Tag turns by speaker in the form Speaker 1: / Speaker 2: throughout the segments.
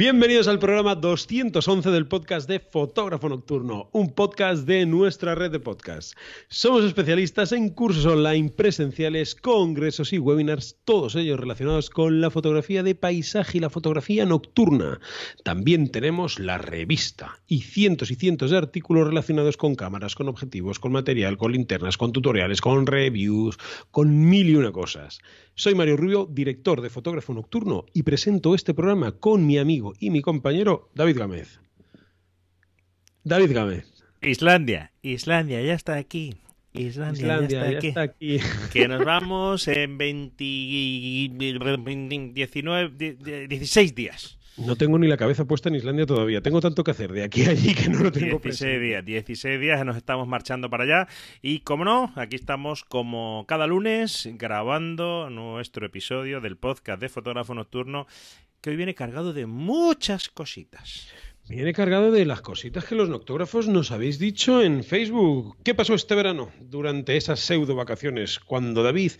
Speaker 1: Bienvenidos al programa 211 del podcast de Fotógrafo Nocturno, un podcast de nuestra red de podcasts. Somos especialistas en cursos online, presenciales, congresos y webinars, todos ellos relacionados con la fotografía de paisaje y la fotografía nocturna. También tenemos la revista y cientos y cientos de artículos relacionados con cámaras, con objetivos, con material, con linternas, con tutoriales, con reviews, con mil y una cosas. Soy Mario Rubio, director de Fotógrafo Nocturno y presento este programa con mi amigo y mi compañero David Gámez. David Gámez. Islandia, Islandia ya está aquí. Islandia, ya, está, aquí.
Speaker 2: Que nos vamos en 20, 16
Speaker 1: días. No tengo ni la cabeza puesta en Islandia todavía. Tengo tanto que hacer de aquí a allí que no lo tengo
Speaker 2: 16 días, 16 días nos estamos marchando para allá. Y como no, aquí estamos como cada lunes grabando nuestro episodio del podcast de Fotógrafo Nocturno
Speaker 1: que hoy viene cargado de muchas cositas. Viene cargado de las cositas que los noctógrafos nos habéis dicho en Facebook. ¿Qué pasó este verano durante esas pseudo vacaciones cuando David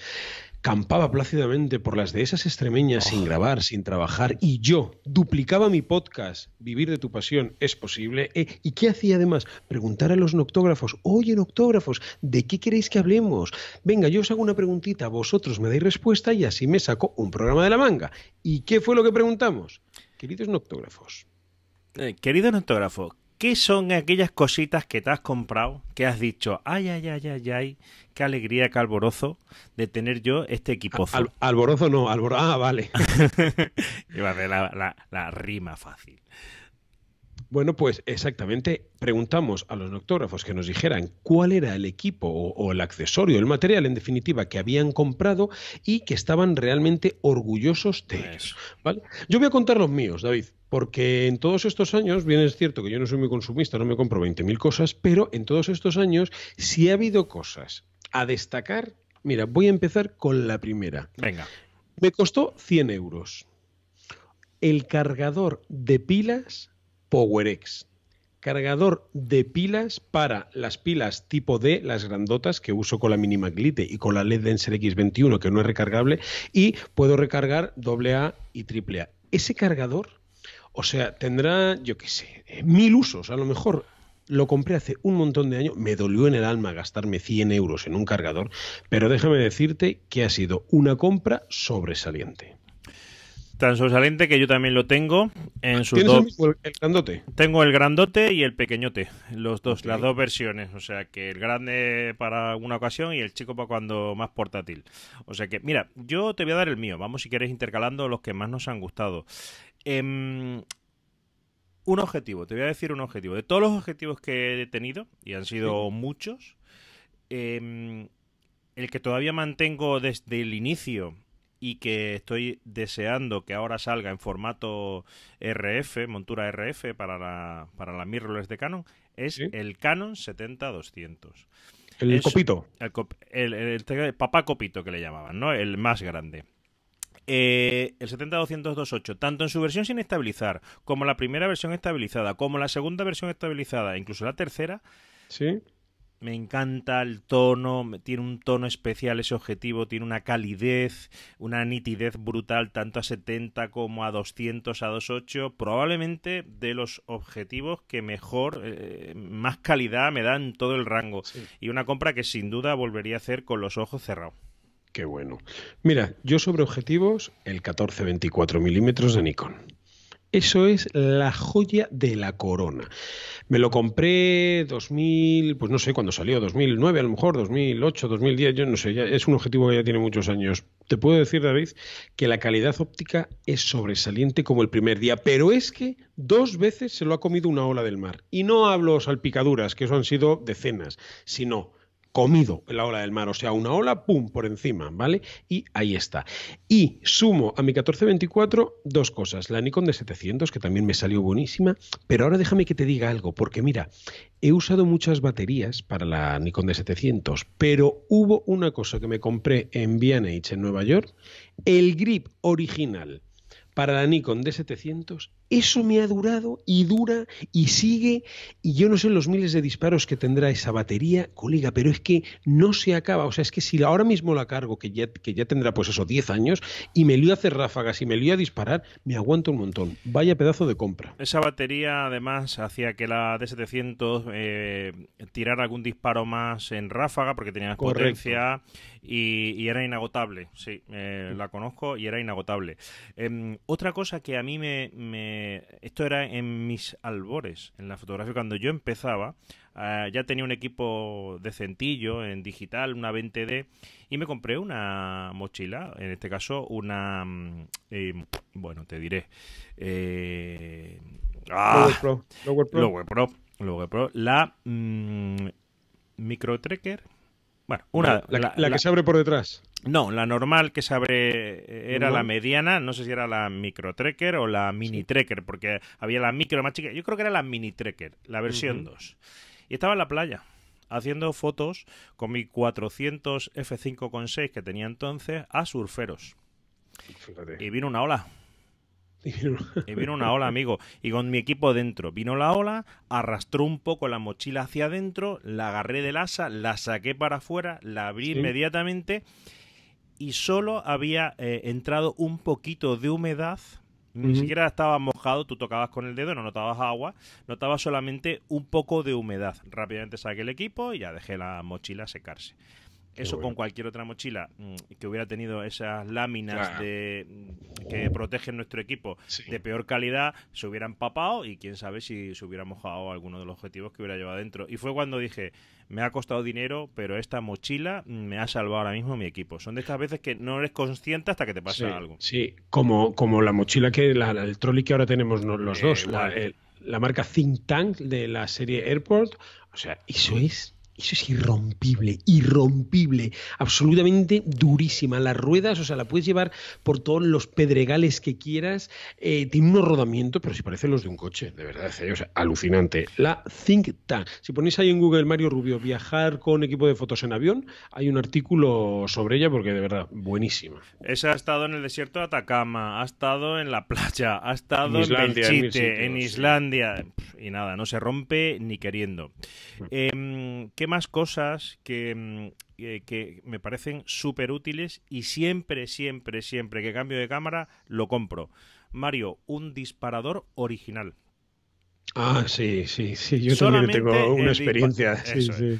Speaker 1: campaba plácidamente por las esas extremeñas sin oh. grabar, sin trabajar, y yo duplicaba mi podcast, Vivir de tu pasión es posible. Eh, ¿Y qué hacía además? Preguntar a los noctógrafos, oye noctógrafos, ¿de qué queréis que hablemos? Venga, yo os hago una preguntita, vosotros me dais respuesta y así me saco un programa de la manga. ¿Y qué fue lo que preguntamos? Queridos noctógrafos. Eh, querido noctógrafo. ¿Qué son aquellas
Speaker 2: cositas que te has comprado, que has dicho, ay, ay, ay, ay, ay, qué alegría, qué alborozo
Speaker 1: de tener yo este equipozo? alborozo no, alborozo, ah, vale. Iba a la rima fácil. Bueno, pues exactamente preguntamos a los noctógrafos que nos dijeran cuál era el equipo o, el accesorio, el material en definitiva que habían comprado y que estaban realmente orgullosos de ellos. ¿vale? Yo voy a contar los míos, David. Porque en todos estos años, bien es cierto que yo no soy muy consumista, no me compro 20.000 cosas, pero en todos estos años sí ha habido cosas a destacar. Mira, voy a empezar con la primera. Venga. Me costó 100 euros. El cargador de pilas PowerX. Cargador de pilas para las pilas tipo D, las grandotas que uso con la Minima y con la LED Denser X21 que no es recargable y puedo recargar AA y AAA. Ese cargador, o sea, tendrá, yo qué sé, mil usos a lo mejor lo compré hace un montón de años, me dolió en el alma gastarme 100 euros en un cargador, pero déjame decirte que ha sido una compra sobresaliente tan sobresaliente
Speaker 2: que yo también lo tengo en sus dos... el, grandote? Tengo el grandote y el pequeñote, los dos, las dos versiones. O sea que el grande para una ocasión y el chico para cuando más portátil. O sea que, mira, yo te voy a dar el mío. Vamos, si quieres, intercalando los que más nos han gustado. Em, un objetivo, te voy a decir un objetivo. De todos los objetivos que he tenido, y han sido muchos, em, el que todavía mantengo desde el inicio y que estoy deseando que ahora salga en formato RF, montura RF para la, para mirrorless de Canon, es el Canon 70-200.
Speaker 1: El copito.
Speaker 2: El, papá copito que le llamaban, ¿no? El más grande. Eh, el 70-200-28, tanto en su versión sin estabilizar, como la primera versión estabilizada, como la segunda versión estabilizada, incluso la tercera, ¿Sí? me encanta el tono, tiene un tono especial ese objetivo, tiene una calidez, una nitidez brutal tanto a 70 como a 200, a 28, probablemente de los objetivos que mejor, eh, más calidad me dan todo el rango y una compra que sin duda volvería a hacer con los ojos cerrados.
Speaker 1: Qué bueno. Mira, yo sobre objetivos, el 14-24 milímetros de Nikon. Eso es la joya de la corona. Me lo compré 2000, pues no sé cuándo salió, 2009 a lo mejor, 2008, 2010, yo no sé, ya es un objetivo que ya tiene muchos años. Te puedo decir, David, que la calidad óptica es sobresaliente como el primer día, pero es que dos veces se lo ha comido una ola del mar. Y no hablo salpicaduras, que eso han sido decenas, sino comido la ola del mar, o sea, una ola, pum, por encima, ¿vale? Y ahí está. Y sumo a mi 1424 dos cosas, la Nikon de 700, que también me salió buenísima, pero ahora déjame que te diga algo, porque mira, he usado muchas baterías para la Nikon de 700, pero hubo una cosa que me compré en B&H en Nueva York, el grip original para la Nikon D700 eso me ha durado y dura y sigue y yo no sé los miles de disparos que tendrá esa batería, colega, pero es que no se acaba. O sea, es que si ahora mismo la cargo, que ya, ya tendrá pues esos 10 años, y me lío a hacer ráfagas y me iba a disparar, me aguanto un montón. Vaya pedazo de compra.
Speaker 2: Esa batería además hacía que la D700 eh, tirara algún disparo más en ráfaga porque tenía más potencia y, era inagotable. Sí, eh, la conozco y era inagotable. Em, otra cosa que a mí me eh, esto era en mis albores, en la fotografía, cuando yo empezaba, ah, ya tenía un equipo de centillo en digital, una 20D, y me compré una mochila, en este caso una, mm, eh, bueno, te diré, eh, ah, Lower Pro, Lower Pro. Pro, la mm, Micro bueno, una. La, que se abre por detrás. No, la normal que se abre eh, era la mediana, no sé si era la micro trekker o la mini trekker, porque había la micro más chica. Yo creo que era la mini trekker, la versión 2. Y estaba en la playa haciendo fotos con mi 400 F5.6 que tenía entonces a surferos. Y vino una ola
Speaker 1: Y vino una ola,
Speaker 2: amigo. Y con mi equipo dentro. Vino la ola, arrastró un poco la mochila hacia adentro, la agarré del asa, la saqué para afuera, la abrí inmediatamente y solo había eh, entrado un poquito de humedad. Ni siquiera estaba mojado, tú tocabas con el dedo, no notabas agua, notabas solamente un poco de humedad. Rápidamente saqué el equipo y ya dejé la mochila secarse. Eso con cualquier otra mochila mm, que hubiera tenido esas láminas mm, que protegen nuestro equipo de peor calidad, se hubiera empapado y quién sabe si se hubiera mojado alguno de los objetivos que hubiera llevado dentro. Y fue cuando dije, me ha costado dinero, pero esta mochila mm, me ha salvado ahora mismo mi equipo. Son de estas veces que no eres consciente hasta que te pasa algo. Sí,
Speaker 1: como, como la mochila que el trolley que ahora tenemos los eh, dos, la, la marca Think Tank de la serie Airport. O sea, eso es eso es irrompible, irrompible, absolutamente durísima. Las ruedas, o sea, la puedes llevar por todos los pedregales que quieras. Eh, tiene unos rodamientos, pero si parecen los de un coche, de verdad, eh, o sea, alucinante. La Think Tank. Si ponéis ahí en Google Mario Rubio viajar con equipo de fotos en avión, hay un artículo sobre ella porque de verdad, buenísima.
Speaker 2: Esa ha estado en el desierto de Atacama, ha estado en la playa, ha estado en, Islandia, en Islandia, y nada, no se rompe ni queriendo. Mm. Eh, em, más? más cosas mm, eh, que, me parecen súper útiles y siempre, siempre, siempre que cambio de cámara lo compro. Mario, un disparador original.
Speaker 1: Ah, sí, sí, sí. Yo también tengo una experiencia.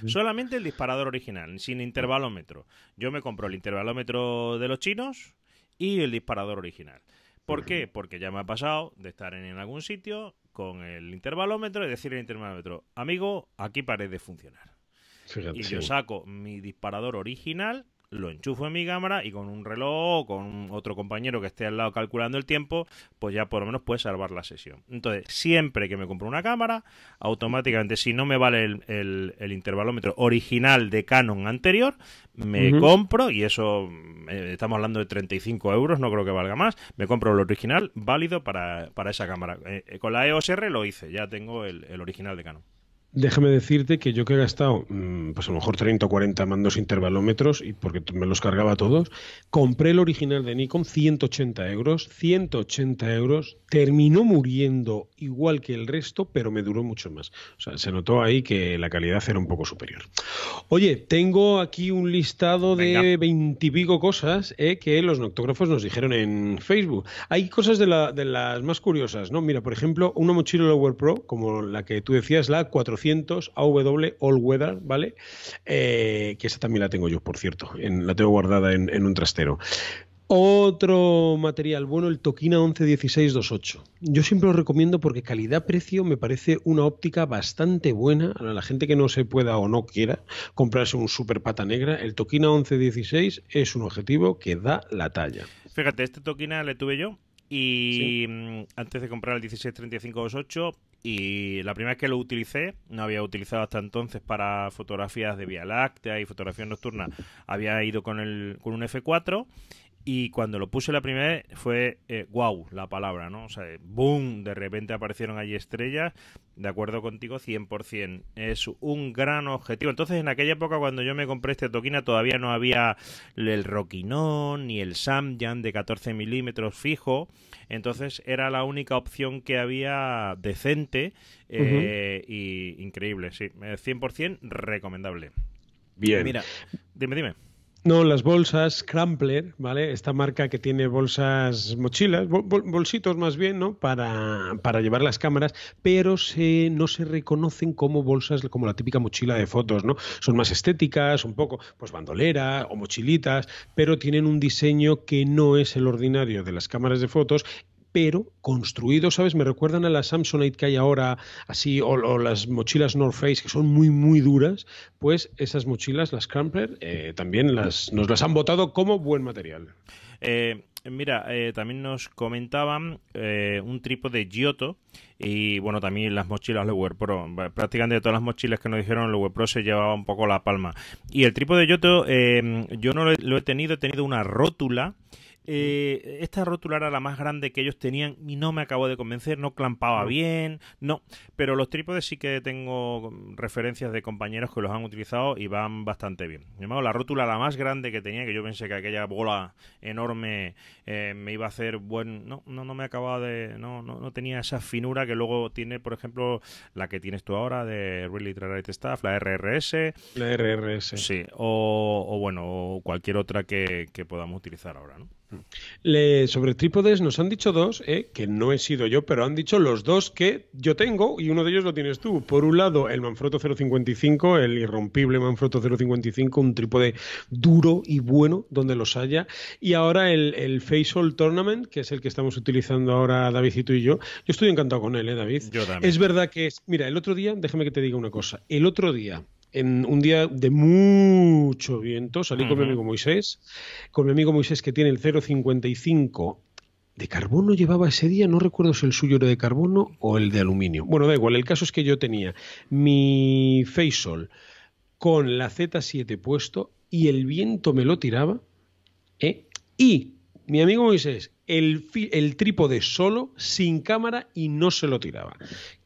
Speaker 2: Solamente el disparador original, sin intervalómetro. Yo me compro el intervalómetro de los chinos y el disparador original. ¿Por qué? Porque ya me ha pasado de estar en algún sitio con el intervalómetro y decir el intervalómetro, amigo, aquí parece funcionar y yo saco mi disparador original, lo enchufo en mi cámara y con un reloj o con otro compañero que esté al lado calculando el tiempo, pues ya por lo menos puede salvar la sesión. Entonces, siempre que me compro una cámara, automáticamente, si no me vale el, intervalómetro original de Canon anterior, me compro, y eso eh, estamos hablando de 35 euros, no creo que valga más, me compro el original válido para, para esa cámara. Eh, eh, con la EOS R lo hice, ya tengo el original de Canon.
Speaker 1: Déjame decirte que yo que he gastado, mm, pues a lo mejor 30 o 40 mandos intervalómetros, y porque me los cargaba todos, compré el original de Nikon, 180 euros, 180 euros, terminó muriendo igual que el resto, pero me duró mucho más. O sea, se notó ahí que la calidad era un poco superior. Oye, tengo aquí un listado de veintipico cosas eh, que los noctógrafos nos dijeron en Facebook. Hay cosas de, las más curiosas, ¿no? Mira, por ejemplo, una mochila Lower Pro, como la que tú decías, la 400 AW All Weather, ¿vale? Eh, que esa también la tengo yo, por cierto, en, la tengo guardada en, un trastero. Otro material bueno, el Tokina 111628. Yo siempre lo recomiendo porque calidad-precio me parece una óptica bastante buena. A la gente que no se pueda o no quiera comprarse un super pata negra, el Tokina 1116 es un objetivo que da la talla.
Speaker 2: Fíjate, este Tokina le tuve yo y mm, antes de comprar el 163528, y la primera vez que lo utilicé, no había utilizado hasta entonces para fotografías de Vía Láctea y fotografías nocturnas, había ido con, el, con un F4 y cuando lo puse la primera vez fue wow eh, la palabra, ¿no? O sea, boom, de repente aparecieron allí estrellas. De acuerdo contigo, 100%. Es un gran objetivo. Entonces, en aquella época, cuando yo me compré este toquina, todavía no había el Roquinón ni el Samyan de 14 milímetros fijo. Entonces, era la única opción que había decente eh, y increíble, sí. 100% eh, recomendable. Bien. Mira, dime, dime.
Speaker 1: No, las bolsas Crumpler, ¿vale? Esta marca que tiene bolsas, mochilas, bolsitos más bien, ¿no? Para, para llevar las cámaras, pero se, no se reconocen como bolsas, como la típica mochila de fotos, ¿no? Son más estéticas, un poco, pues bandolera o mochilitas, pero tienen un diseño que no es el ordinario de las cámaras de fotos pero construidos, ¿sabes? Me recuerdan a las Samsonite que hay ahora, así, o, las mochilas North Face, que son muy, muy duras. Pues esas mochilas, las Crumpler, eh, también las, nos las han votado como buen material. Eh, mira, eh, también nos comentaban
Speaker 2: un de Giotto y bueno, también las mochilas Lower Pro. Prácticamente todas las mochilas que nos dijeron Lower Pro se llevaba un poco la palma. Y el de Giotto, yo no lo he tenido, he tenido una rótula eh, esta rótula era la más grande que ellos tenían y no me acabo de convencer, no clampaba bien, no. Pero los trípodes sí que tengo mm, referencias de compañeros que los han utilizado y van bastante bien. la rótula la más grande que tenía, que yo pensé que aquella bola enorme eh, me iba a hacer buen... No, no, no me acababa de... No, no, tenía esa finura que luego tiene, por ejemplo, la que tienes tú ahora de Real Literary Staff, la RRS. La RRS. Sí, o, bueno, cualquier otra que, que podamos utilizar ahora, ¿no?
Speaker 1: sobre trípodes nos han dicho dos, eh, que no he sido yo, pero han dicho los dos que yo tengo y uno de ellos lo tienes tú. Por un lado, el Manfrotto 055, el irrompible Manfrotto 055, un trípode duro y bueno donde los haya. Y ahora el, el All Tournament, que es el que estamos utilizando ahora David y tú y yo. Yo estoy encantado con él, eh, David? Es verdad que es... Mira, el otro día, déjame que te diga una cosa. El otro día en un día de mucho viento, salí con mi amigo Moisés, con mi amigo Moisés que tiene el 055 de carbono llevaba ese día, no recuerdo si el suyo era de carbono o el de aluminio. Bueno, da igual, el caso es que yo tenía mi Faisol con la Z7 puesto y el viento me lo tiraba, ¿eh? y mi amigo Moisés el, trípode solo, sin cámara y no se lo tiraba.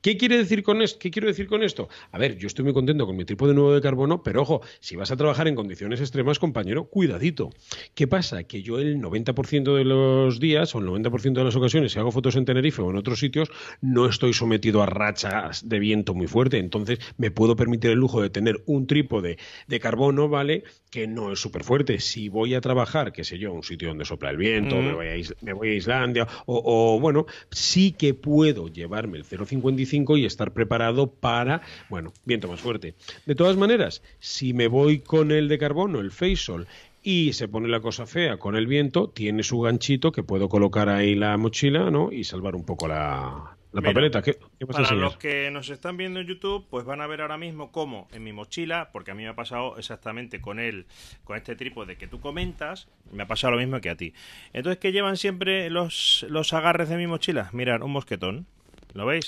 Speaker 1: ¿Qué, quiere decir con esto? ¿Qué quiero decir con esto? A ver, yo estoy muy contento con mi trípode nuevo de carbono, pero ojo, si vas a trabajar en condiciones extremas, compañero, cuidadito. ¿Qué pasa? Que yo el 90% de los días o el 90% de las ocasiones, si hago fotos en Tenerife o en otros sitios, no estoy sometido a rachas de viento muy fuerte. Entonces, me puedo permitir el lujo de tener un trípode de carbono, ¿vale? Que no es súper fuerte. Si voy a trabajar, qué sé yo, a un sitio donde sopla el viento, me, voy a, ir voy a Islandia, o, bueno, sí que puedo llevarme el 0,55 y estar preparado para, bueno, viento más fuerte. De todas maneras, si me voy con el de carbono, el Faisal, y se pone la cosa fea con el viento, tiene su ganchito que puedo colocar ahí la mochila, ¿no? Y salvar un poco la, la papeleta, ¿qué, Para los
Speaker 2: que nos están viendo en YouTube, pues van a ver ahora mismo cómo en mi mochila, porque a mí me ha pasado exactamente con él, con este trípode que tú comentas, me ha pasado lo mismo que a ti. Entonces, ¿qué llevan siempre los, agarres de mi mochila? Mirad, un mosquetón. ¿Lo veis?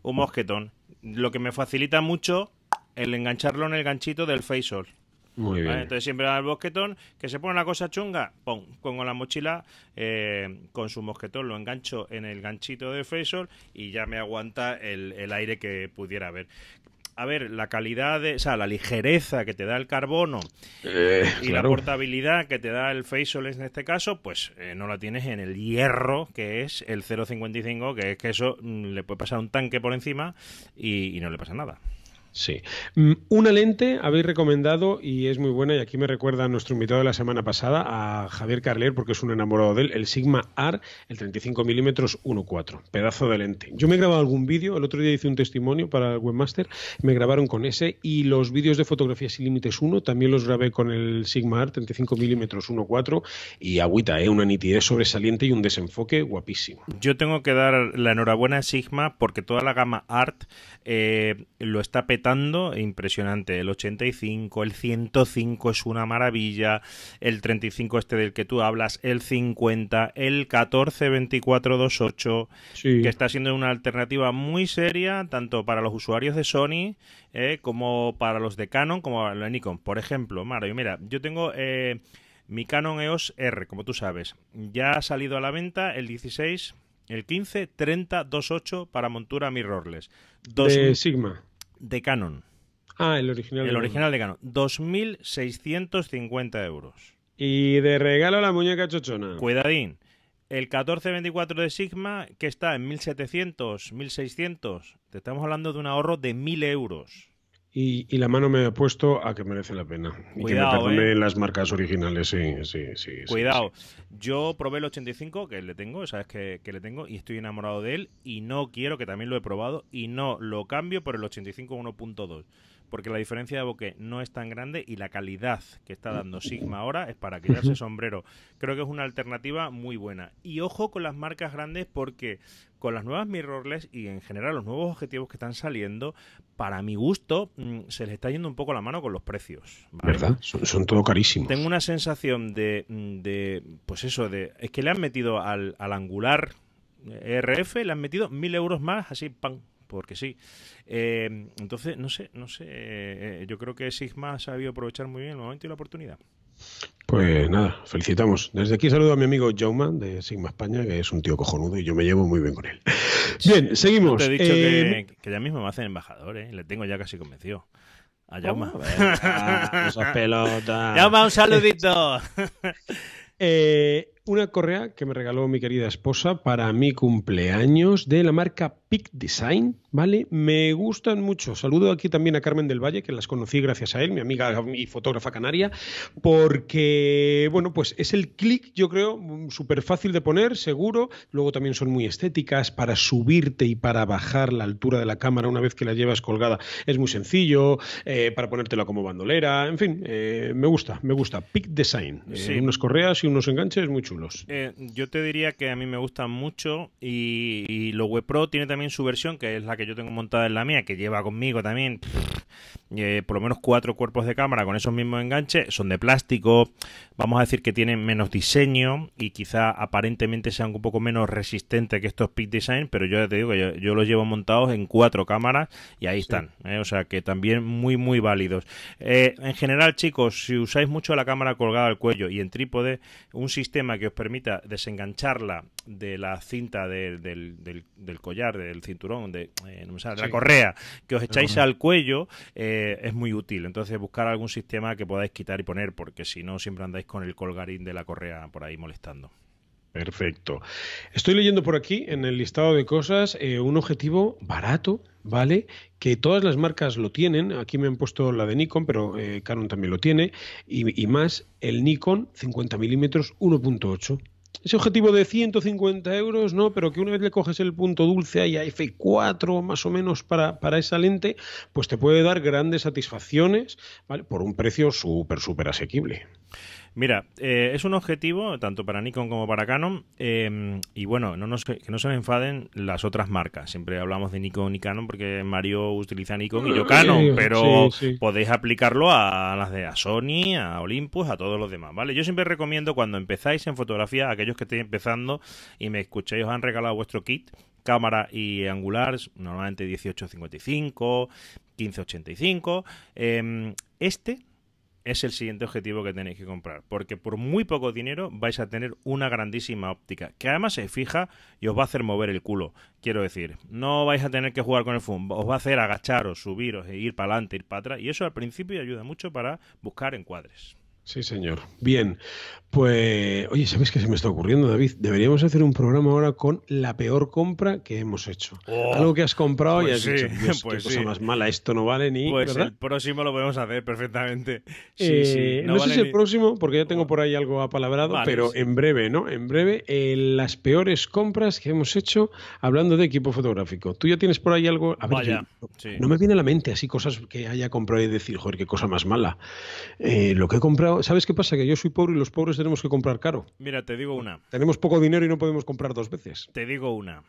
Speaker 2: Un mosquetón. Lo que me facilita mucho el engancharlo en el ganchito del faceol.
Speaker 1: Entonces
Speaker 2: siempre da al mosquetón que se pone la cosa chunga, pongo la mochila eh, con su mosquetón, lo engancho en el ganchito de Feisol y ya me aguanta el, aire que pudiera haber a ver, la calidad, o sea, la ligereza que te da el carbono
Speaker 1: eh, y la
Speaker 2: portabilidad que te da el Faisal en este caso, pues eh, no la tienes en el hierro que es el 0.55, que es que eso mm, le puede pasar un tanque por encima y no le pasa nada. Sí.
Speaker 1: Mm, una lente habéis recomendado y es muy buena, y aquí me recuerda a nuestro invitado de la semana pasada, a Javier Carler, porque es un enamorado de él, el Sigma Art el 35 mm 1.4, pedazo de lente. Yo me he grabado algún vídeo, el otro día hice un testimonio para el webmaster, me grabaron con ese y los vídeos de fotografías sin límites 1 también los grabé con el Sigma Art 35 mm 1.4 y agüita, ¿eh? una nitidez sobresaliente y un desenfoque guapísimo. Yo tengo que
Speaker 2: dar la enhorabuena a Sigma porque toda la gama ART eh, lo está petando e impresionante. El 85, el 105 es una maravilla, el 35 este del que tú hablas, el 50, el 142428, 28 que está siendo una alternativa muy seria tanto para los usuarios de Sony eh, como para los de Canon, como para los de Nikon. Por ejemplo, Mario, mira, yo tengo... Eh, mi Canon EOS R, como tú sabes, ya ha salido a la venta el 16, el 15, 30, 28 para montura mirrorless. Dos, de Sigma de Canon. Ah, el original. El original de Canon. 2.650 euros. Y de regalo la muñeca chochona. Cuidadín. El 1424 de Sigma, que está en 1700, 1600, te estamos hablando de un ahorro de 1000 euros.
Speaker 1: Y, la mano me ha puesto a que merece la pena. Cuidado, y que me ¿eh? las marcas originales, sí, sí, sí. Cuidado.
Speaker 2: Yo probé el 85, que le tengo, sabes que, le tengo, y estoy enamorado de él, y no quiero, que también lo he probado, y no lo cambio por el 85 1.2. Porque la diferencia de bokeh no es tan grande y la calidad que está dando Sigma ahora es para quitarse sombrero. Creo que es una alternativa muy buena. Y ojo con las marcas grandes porque con las nuevas mirrorless y en general los nuevos objetivos que están saliendo, para mi gusto, mm, se les está yendo un poco la mano con los precios.
Speaker 1: ¿Verdad? Son, todo carísimos.
Speaker 2: Tengo una sensación de, mm, de, pues eso, de, es que le han metido al, angular eh, RF, le han metido mil euros más, así, ¡pam!, porque sí. Eh, entonces, no sé, no sé, eh, yo creo que Sigma ha sabido aprovechar muy bien el momento y la oportunidad.
Speaker 1: Pues nada, felicitamos. Desde aquí saludo a mi amigo Jauman de Sigma España, que es un tío cojonudo y yo me llevo muy bien con él. Bien, seguimos. Eh,
Speaker 2: que, ya mismo me hacen embajador, eh, Le tengo ya casi convencido. A oh, Jauma. Esas pelotas. Jauma, un saludito.
Speaker 1: Eh, una correa que me regaló mi querida esposa para mi cumpleaños de la marca Peak Design, ¿vale? Me gustan mucho. Saludo aquí también a Carmen del Valle, que las conocí gracias a él, mi amiga y fotógrafa canaria, porque, bueno, pues es el click, yo creo, súper fácil de poner, seguro. Luego también son muy estéticas para subirte y para bajar la altura de la cámara una vez que la llevas colgada. Es muy sencillo, eh, para ponértela como bandolera, en fin, eh, me gusta, me gusta. Peak Design, eh, sí. unas correas y unos enganches muy chulos.
Speaker 2: yo te diría que a mí me gustan mucho y, y lo WePro tiene también su versión, que es la que yo tengo montada en la mía, que lleva conmigo también eh, por lo menos cuatro cuerpos de cámara con esos mismos enganches, son de plástico, vamos a decir que tienen menos diseño y quizá aparentemente sean un poco menos resistentes que estos Peak Design, pero yo ya te digo que yo, los llevo montados en cuatro cámaras y ahí están, eh, o sea que también muy, muy válidos. Eh, en general, chicos, si usáis mucho la cámara colgada al cuello y en trípode, un sistema que os permita desengancharla de la cinta del, collar, del cinturón, de, eh, la correa que os echáis al cuello eh, es muy útil. Entonces, buscar algún sistema que podáis quitar y poner, porque si no, siempre andáis con el colgarín de la correa por ahí molestando.
Speaker 1: Perfecto. Estoy leyendo por aquí en el listado de cosas eh, un objetivo barato, ¿vale? Que todas las marcas lo tienen. Aquí me han puesto la de Nikon, pero Canon también lo tiene. Y, y más el Nikon 50 mm 1.8 ese objetivo de 150 euros, ¿no? Pero que una vez le coges el punto dulce ahí a F4 más o menos para, para esa lente, pues te puede dar grandes satisfacciones, ¿vale? Por un precio súper, súper asequible. Mira, eh,
Speaker 2: es un objetivo tanto para Nikon como para Canon em, y bueno, no que no se me enfaden las otras marcas. Siempre hablamos de Nikon y Canon porque Mario utiliza Nikon y yo mm, Canon, pero podéis aplicarlo a las de a Sony, a Olympus, a todos los demás, ¿vale? Yo siempre recomiendo cuando empezáis en fotografía, aquellos que estéis empezando y me escucháis, os han regalado vuestro kit cámara y angular, normalmente 18-55, 15-85. Eh, este es el siguiente objetivo que tenéis que comprar, porque por muy poco dinero vais a tener una grandísima óptica, que además se fija y os va a hacer mover el culo, quiero decir, no vais a tener que jugar con el zoom, os va a hacer agacharos, subiros, e ir para adelante, ir para atrás, y eso al principio ayuda mucho para buscar encuadres.
Speaker 1: Sí, señor. Bien. Pues, oye, ¿sabes qué se me está ocurriendo, David? Deberíamos hacer un programa ahora con la peor compra que hemos hecho. Oh, algo que has comprado y pues has dicho, pues qué cosa más mala, esto no vale ni... Pues el próximo lo podemos hacer perfectamente. Eh, no, sé si el próximo, porque ya tengo por ahí algo apalabrado, pero en breve, ¿no? En breve, eh, las peores compras que hemos hecho hablando de equipo fotográfico. ¿Tú ya tienes por ahí algo? A ver, no me viene a la mente así cosas que haya comprado y decir, joder, qué cosa más mala. Eh, lo que he comprado ¿sabes qué pasa? Que yo soy pobre y los pobres tenemos que comprar caro.
Speaker 2: Mira, te digo una.
Speaker 1: Tenemos poco dinero y no podemos comprar dos veces.
Speaker 2: Te digo una.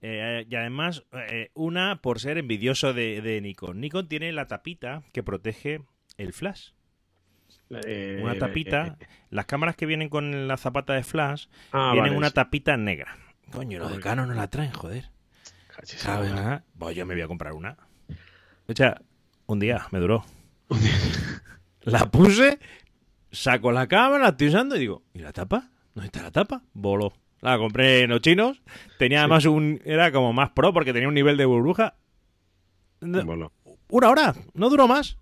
Speaker 2: Eh, y además, eh, una por ser envidioso de, Nikon. Nikon tiene la tapita que protege el flash. Eh, una tapita. Las cámaras que vienen con la zapata de flash tienen ah, una tapita negra.
Speaker 1: Coño, los de no
Speaker 2: la traen, joder. ¿Sabes? pues yo me voy a comprar una. O sea, un día me duró. la puse, saco la cámara, la estoy usando y digo, ¿y la tapa? ¿Dónde está la tapa? Voló. La compré en los chinos. Tenía además un.
Speaker 1: Era como más pro porque tenía un nivel de burbuja. Una hora, no duró más.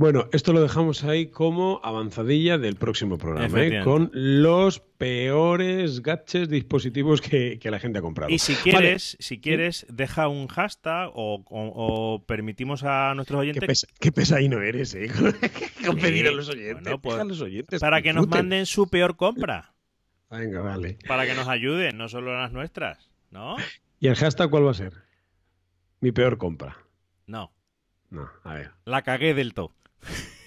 Speaker 1: Bueno, esto lo dejamos ahí como avanzadilla del próximo programa, ¿eh? con los peores gaches dispositivos que, la gente ha comprado. Y si quieres,
Speaker 2: si quieres, deja un hashtag o, permitimos a nuestros oyentes... Qué, pesa,
Speaker 1: pesadino eres, ¿eh?
Speaker 2: con pedir pues, a los oyentes. para que, que nos manden su peor compra.
Speaker 1: Venga, vale.
Speaker 2: Para que nos ayuden, no solo las nuestras, ¿no?
Speaker 1: ¿Y el hashtag cuál va a ser? Mi peor compra. No. No,
Speaker 2: a ver. La cagué del todo.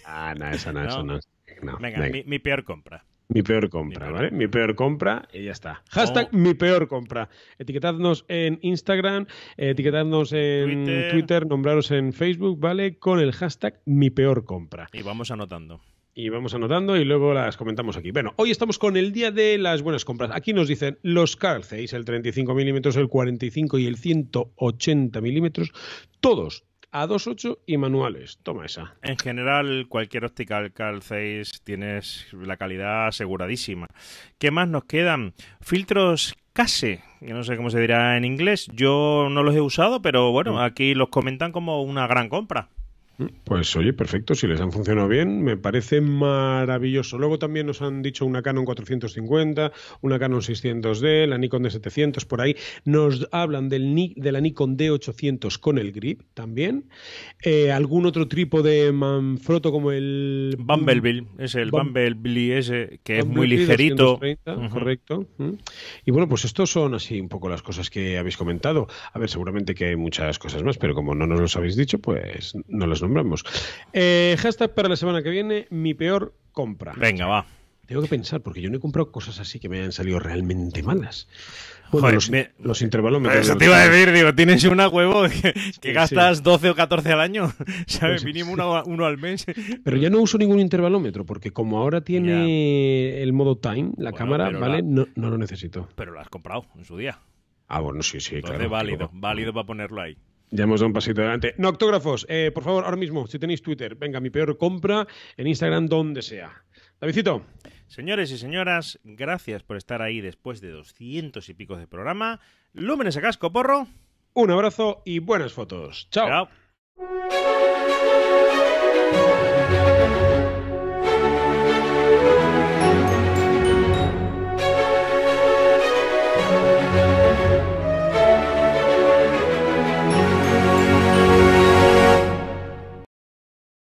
Speaker 2: Ah, no, eso no, venga, Mi, peor compra.
Speaker 1: Mi peor compra, ¿vale? Mi peor compra y ya está. Oh. Hashtag mi peor compra. Etiquetadnos en Instagram, eh, etiquetadnos en Twitter. nombraros en Facebook, ¿vale? Con el hashtag mi peor compra. Y vamos anotando y vamos anotando y luego las comentamos aquí. Bueno, hoy estamos con el día de las buenas compras. Aquí nos dicen los calceis, el 35 milímetros, el 45 y el 180 milímetros, todos, a 2.8 y manuales. Toma
Speaker 2: esa. En general, cualquier óptica Carl Zeiss tienes la calidad aseguradísima. ¿Qué más nos quedan? Filtros casi, que no sé cómo se dirá en inglés. Yo no los he usado, pero bueno, mm. aquí los comentan como una gran compra.
Speaker 1: Pues oye, perfecto, si les han funcionado bien, me parece maravilloso. Luego también nos han dicho una Canon 450, una Canon 600D, la Nikon D700 por ahí. Nos hablan de la Nikon D800 con el grip también. Eh, algún otro tipo de Manfrotto como el... Bumblebee, es el Bumblebee ese que es muy ligerito. Correcto. Y bueno, pues estos son así un poco las cosas que habéis comentado. A ver, seguramente que hay muchas cosas más, pero como no nos los habéis dicho, pues no las eh, hashtag para la semana que viene, mi peor compra. Venga, va. Tengo que pensar, porque yo no he comprado cosas así que me hayan salido realmente malas. los, intervalómetros. Eso te iba a decir, digo, tienes una huevo
Speaker 2: que, gastas 12 o 14 al año, ¿sabes? Mínimo uno, al mes.
Speaker 1: Pero ya no uso ningún intervalómetro, porque como ahora tiene el modo time, la cámara, ¿vale? no, lo necesito. Pero lo has comprado en su día. Ah, bueno, sí, sí, claro. válido, válido para ponerlo ahí. Ya hemos dado un pasito adelante. Noctógrafos, eh, por favor, ahora mismo, si tenéis Twitter, venga, mi peor compra en Instagram, donde sea. Davidito. Señores y señoras,
Speaker 2: gracias por estar ahí después de doscientos y pico de programa. Lúmenes a casco, porro.
Speaker 1: Un abrazo y buenas fotos. Chao. Chao.